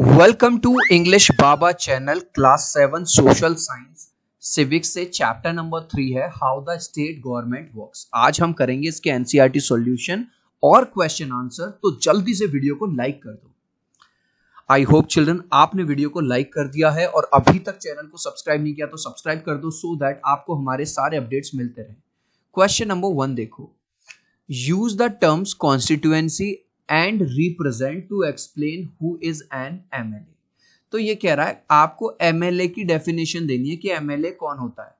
welcome to English Baba channel class seven social science civics से chapter number three है how the state government works आज हम करेंगे इसके एनसीईआरटी सॉल्यूशन e और क्वेश्चन आंसर तो जल्दी से वीडियो को लाइक कर दो आई होप चिल्ड्रन आपने वीडियो को लाइक कर दिया है और अभी तक चैनल को सब्सक्राइब नहीं किया तो सब्सक्राइब कर दो सो so दैट आपको हमारे सारे अपडेट्स मिलते रहे क्वेश्चन नंबर वन देखो use the terms constituency and represent to explain who is an M तो ये कह रहा है आपको एम की डेफिनेशन देनी है कि एम कौन होता है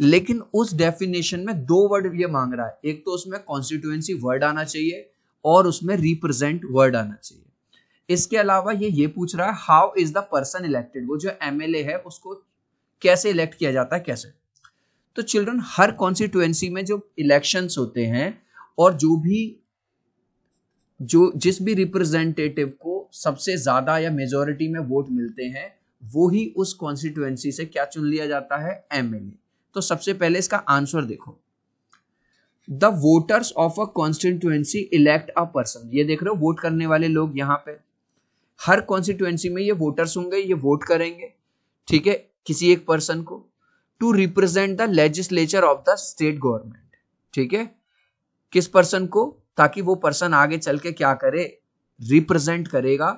लेकिन उस डेफिनेशन में दो वर्ड ये मांग रहा है एक तो उसमें कॉन्स्टिट्यूएंसी वर्ड आना चाहिए और उसमें रिप्रेजेंट वर्ड आना चाहिए इसके अलावा ये ये पूछ रहा है how is the person elected वो जो एम है उसको कैसे इलेक्ट किया जाता है कैसे तो चिल्ड्रन हर कॉन्स्टिट्यूएंसी में जो इलेक्शंस होते हैं और जो भी जो जिस भी रिप्रेजेंटेटिव को सबसे ज्यादा या मेजोरिटी में वोट मिलते हैं वो ही उस कॉन्स्टिट्युएंसी से क्या चुन लिया जाता है एमएलए तो सबसे पहले इसका आंसर देखो the voters of a constituency elect a person ये देख रहे हो वोट करने वाले लोग यहाँ पे हर कॉन्स्टिट्युएंसी में ये वोटर्स होंगे ये वोट करेंगे ठीक है किसी एक पर्सन को to represent the legislature of the state government ठीक है किस पर्सन को ताकि वो पर्सन आगे चल के क्या करे रिप्रेजेंट करेगा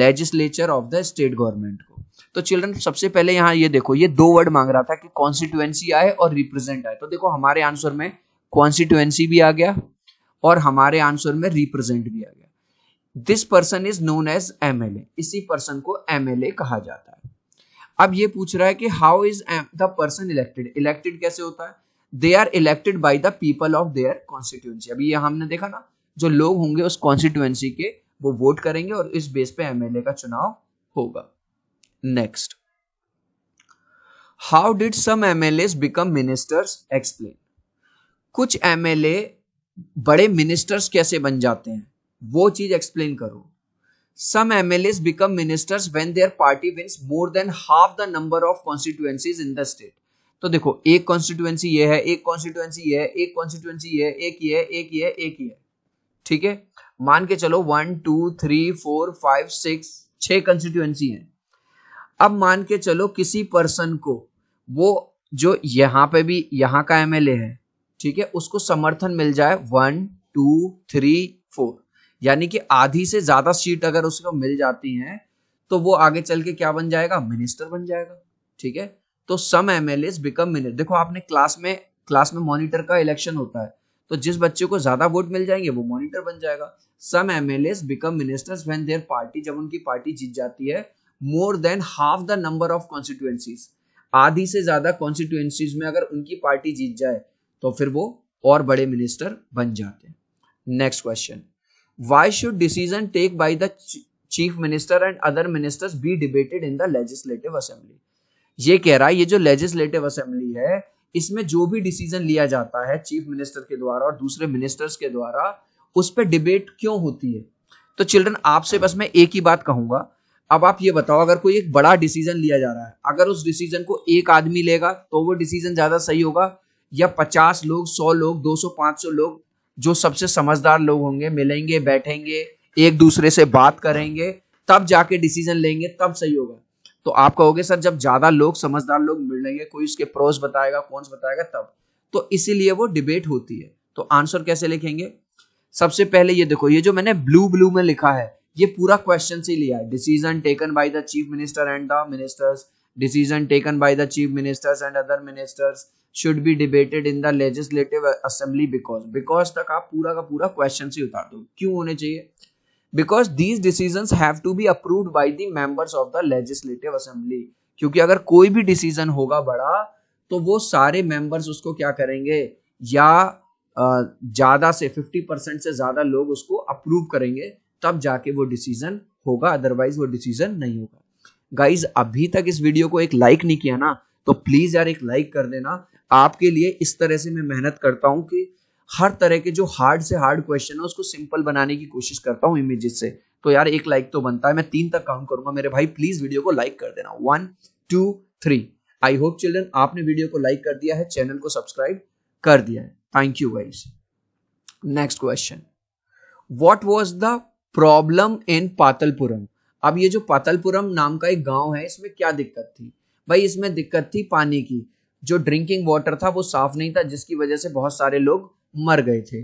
legislature of the state government को तो चिल्ड्रन सबसे पहले यहां ये देखो ये दो वर्ड मांग रहा था कि कॉन्स्टिट्युएंसी आए और रिप्रेजेंट आए तो देखो हमारे आंसर में कॉन्स्टिट्युएंसी भी आ गया और हमारे आंसर में रिप्रेजेंट भी आ गया this person is known as M इसी पर्सन को एम कहा जाता है अब ये पूछ रहा है कि how is the person elected elected कैसे होता है they are elected by the people of their constituency अभी यह हमने देखा ना जो लोग होंगे उस कॉन्स्टिट्यूएंसी के वो वोट करेंगे और इस बेस पे एमएलए का चुनाव होगा next how did some MLA become ministers explain कुछ एमएलए बड़े मिनिस्टर्स कैसे बन जाते हैं वो चीज एक्सप्लेन करो some as become ministers when their party wins more than half the number of constituencies in the state तो देखो एक कॉन्स्टिट्यूएंसी ये है एक कॉन्स्टिट्यूएंसी ये है एक कॉन्स्टिट्यूएंसी ये एक ये एक ये एक ये ठीक है मान के चलो one two three four five six छह कंस्टिट्यूएंसी है अब मान के चलो किसी पर्सन को वो जो यहाँ पे भी यहाँ का एमएलए है ठीक है उसको समर्थन मिल जाए वन टू थ्री फोर यानी कि आधी से ज्यादा सीट अगर उसको मिल जाती है तो वो आगे चल के क्या बन जाएगा मिनिस्टर बन जाएगा ठीक है तो some M L as become minister देखो आपने क्लास में क्लास में मॉनिटर का इलेक्शन होता है तो जिस बच्चे को ज्यादा वोट मिल जाएंगे वो मॉनिटर बन जाएगा some M L as become ministers when their party जब उनकी पार्टी जीत जाती है more than half the number of constituencies आधी से ज्यादा कॉन्स्टिट्यूएंसीज में अगर उनकी पार्टी जीत जाए तो फिर वो और बड़े मिनिस्टर बन जाते हैं next question why should decision take by the chief minister and other ministers be debated in the legislative assembly ये कह रहा है ये जो लेजिस्लेटिव असेंबली है इसमें जो भी डिसीजन लिया जाता है चीफ मिनिस्टर के द्वारा और दूसरे मिनिस्टर्स के द्वारा उस पर डिबेट क्यों होती है तो चिल्ड्रन आपसे बस मैं एक ही बात कहूंगा अब आप ये बताओ अगर कोई एक बड़ा डिसीजन लिया जा रहा है अगर उस डिसीजन को एक आदमी लेगा तो वो डिसीजन ज्यादा सही होगा या पचास लोग सौ लोग दो सौ पांच सौ लोग जो सबसे समझदार लोग होंगे मिलेंगे बैठेंगे एक दूसरे से बात करेंगे तब जाके डिसीजन लेंगे तब सही होगा तो आप कहोगे सर जब ज्यादा लोग समझदार लोग हैं कोई उसके प्रोज बताएगा कौन बताएगा तब तो इसीलिए वो डिबेट होती है तो आंसर कैसे लिखेंगे सबसे पहले ये देखो ये जो मैंने ब्लू ब्लू में लिखा है ये पूरा क्वेश्चन से लिया है decision taken by the chief minister and the ministers decision taken by the chief ministers and other ministers should be debated in the legislative assembly because because तक आप पूरा का पूरा क्वेश्चन से उतार दो क्यों होने चाहिए because these decisions have to be approved by the members of the legislative assembly क्योंकि अगर कोई भी डिसीजन होगा बड़ा तो वो सारे मेंबर्स उसको क्या करेंगे या ज्यादा से 50 परसेंट से ज्यादा लोग उसको अप्रूव करेंगे तब जाके वो डिसीजन होगा अदरवाइज वो डिसीजन नहीं होगा गाइज अभी तक इस वीडियो को एक लाइक नहीं किया ना तो प्लीज यार एक लाइक कर देना आपके लिए इस तरह से मैं मेहनत करता हूँ कि हर तरह के जो हार्ड से हार्ड क्वेश्चन है उसको सिंपल बनाने की कोशिश करता हूँ इमेजेस से तो यार एक लाइक तो बनता है मैं तीन तक काउंट करूंगा मेरे भाई प्लीज वीडियो को लाइक कर देना one two three I hope children आपने वीडियो को लाइक कर दिया है चैनल को सब्सक्राइब कर दिया है thank you guys next question what was the problem in Patalpuram अब ये जो पातलपुरम नाम का एक गांव है इसमें क्या दिक्कत थी भाई इसमें दिक्कत थी पानी की जो ड्रिंकिंग वाटर था वो साफ नहीं था जिसकी वजह से बहुत सारे लोग मर गए थे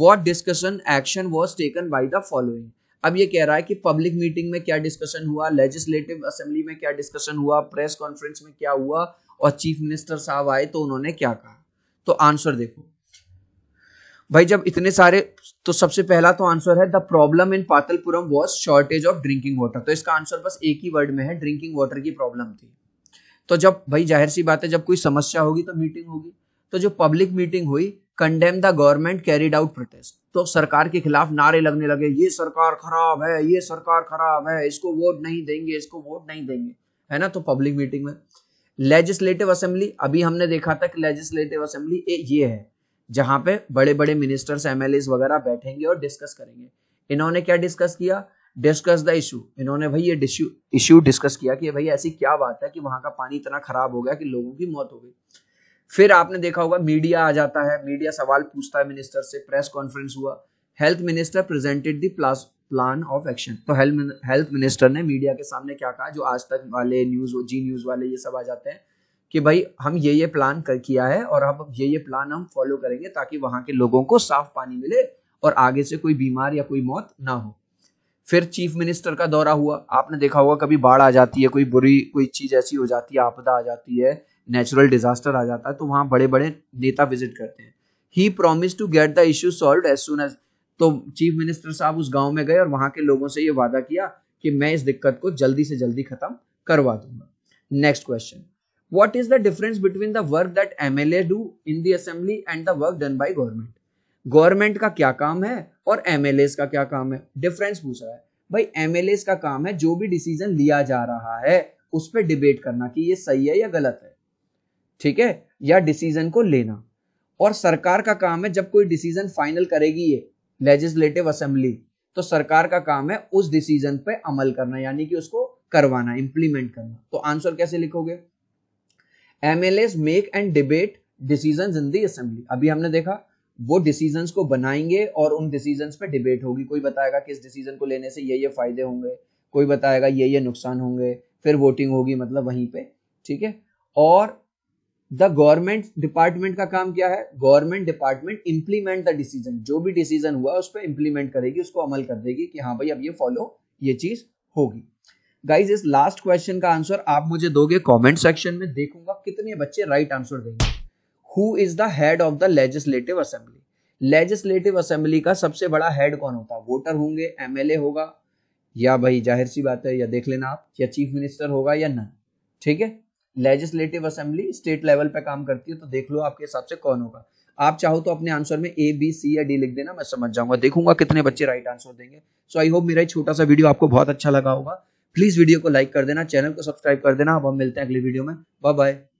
what discussion action was taken by the following अब ये कह रहा है कि पब्लिक मीटिंग में क्या डिस्कशन हुआ लेजिस्लेटिव असेंबली में क्या डिस्कशन हुआ प्रेस कॉन्फ्रेंस में क्या हुआ और चीफ मिनिस्टर साहब आए तो उन्होंने क्या कहा तो आंसर देखो भाई जब इतने सारे तो सबसे पहला तो आंसर है the problem in Patalpuram was shortage of drinking water तो इसका आंसर बस एक ही वर्ड में है ड्रिंकिंग वाटर की प्रॉब्लम थी तो जब भाई जाहिर सी बात है जब कोई समस्या होगी तो मीटिंग होगी तो जो पब्लिक मीटिंग हुई condemn the government carried out protest तो सरकार के खिलाफ नारे लगने लगे ये सरकार खराब है ये सरकार खराब है इसको वोट नहीं देंगे इसको वोट नहीं देंगे है ना तो पब्लिक मीटिंग में लेजिस्लेटिव असेंबली अभी हमने देखा था कि लेजिस्लेटिव असेंबली ये है जहां पे बड़े बड़े मिनिस्टर्स एम वगैरह बैठेंगे और डिस्कस करेंगे इन्होंने क्या डिस्कस किया डिस्कस द इशू इन्होंने भाई ये इशू डिस्कस किया कि भाई ऐसी क्या बात है कि वहां का पानी इतना खराब हो गया कि लोगों की मौत हो गई फिर आपने देखा होगा मीडिया आ जाता है मीडिया सवाल पूछता है मिनिस्टर से प्रेस कॉन्फ्रेंस हुआ health minister presented the plan of action तो हेल्थ मिनिस्टर ने मीडिया के सामने क्या कहा जो आज तक वाले न्यूज जी न्यूज वाले ये सब आ जाते हैं कि भाई हम ये ये प्लान कर किया है और हम ये ये प्लान हम फॉलो करेंगे ताकि वहां के लोगों को साफ पानी मिले और आगे से कोई बीमार या कोई मौत ना हो फिर चीफ मिनिस्टर का दौरा हुआ आपने देखा होगा कभी बाढ़ आ जाती है कोई बुरी कोई चीज ऐसी हो जाती है आपदा आ जाती है नेचुरल डिजास्टर आ जाता है तो वहाँ बड़े बड़े नेता विजिट करते हैं he promise to get the issue solve as soon as तो चीफ मिनिस्टर साहब उस गांव में गए और वहाँ के लोगों से ये वादा किया कि मैं इस दिक्कत को जल्दी से जल्दी खत्म करवा दूंगा next question what is the difference between the work that mla do in the assembly and the work done by government government का क्या काम है और एम का क्या काम है डिफरेंस पूछ रहा है भाई एम का काम है जो भी डिसीजन लिया जा रहा है उस पर डिबेट करना कि ये सही है या गलत है ठीक है या डिसीजन को लेना और सरकार का काम है जब कोई डिसीजन फाइनल करेगी ये लेजिस्लेटिव असेंबली तो सरकार का काम है उस डिसीजन पे अमल करना यानी कि उसको करवाना इंप्लीमेंट करना तो आंसर कैसे लिखोगे M L make and debate decision in the assembly अभी हमने देखा वो डिसीजन को बनाएंगे और उन डिसीजन पे डिबेट होगी कोई बताएगा कि इस डिसीजन को लेने से ये ये फायदे होंगे कोई बताएगा ये ये नुकसान होंगे फिर वोटिंग होगी मतलब वहीं पे ठीक है और द गवर्नमेंट डिपार्टमेंट का काम क्या है government department implement the decision जो भी डिसीजन हुआ उस पर इंप्लीमेंट करेगी उसको अमल कर देगी कि हाँ भाई अब ये फॉलो ये चीज होगी गाइज इस लास्ट क्वेश्चन का आंसर आप मुझे दोगे कॉमेंट सेक्शन में देखूंगा कितने बच्चे राइट आंसर देंगे who is the head of the legislative assembly legislative assembly का सबसे बड़ा हेड कौन होता है वोटर होंगे एमएलए होगा या भाई जाहिर सी बात है या देख लेना आप या चीफ मिनिस्टर होगा या ना ठीक है लेजिस्लेटिव असेंबली स्टेट लेवल पे काम करती है तो देख लो आपके हिसाब से कौन होगा आप चाहो तो अपने आंसर में ए बी सी या डी लिख देना मैं समझ जाऊंगा देखूंगा कितने बच्चे राइट आंसर देंगे सो आई होप मेरा छोटा सा वीडियो आपको बहुत अच्छा लगा होगा प्लीज वीडियो को लाइक कर देना चैनल को सब्सक्राइब कर देना अब हम मिलते हैं अगली वीडियो में बाय बाय